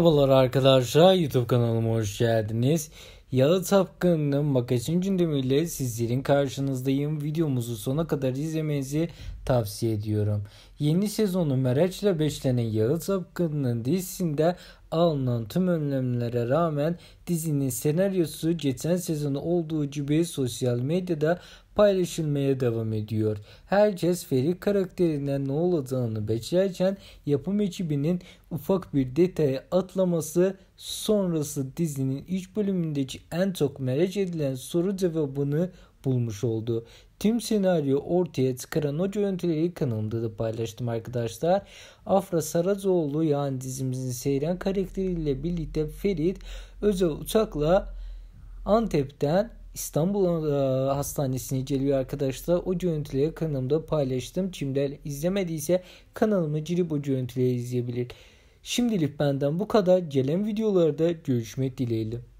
Merhabalar arkadaşlar YouTube kanalıma hoş geldiniz. Yalı Tapkan'ın magazin gündemiyle sizlerin karşınızdayım. Videomuzu sona kadar izlemenizi tavsiye ediyorum. Yeni sezonu merakla beklenen Yalı Tapkan'ın dizisinde alınan tüm önlemlere rağmen dizinin senaryosu geçen sezonu olduğu gibi sosyal medyada paylaşılmaya devam ediyor. Herkes Feri karakterinden ne olacağını beklerken yapım ekibinin ufak bir detaya atlaması sonrası dizinin iç bölümündeki en çok merak edilen soru cevabını bulmuş oldu. Tüm senaryo ortaya çıkaran o görüntüleri kanalımda da paylaştım arkadaşlar. Afra Sarazoğlu yani dizimizin seyren karakteriyle birlikte Ferit özel uçakla Antep'ten İstanbul e, Hastanesi'ne geliyor arkadaşlar. O görüntüleri kanalımda paylaştım. Kimler izlemediyse kanalımı girip o görüntüleri izleyebilir. Şimdilik benden bu kadar. Gelen videolarda görüşmek dileğiyle.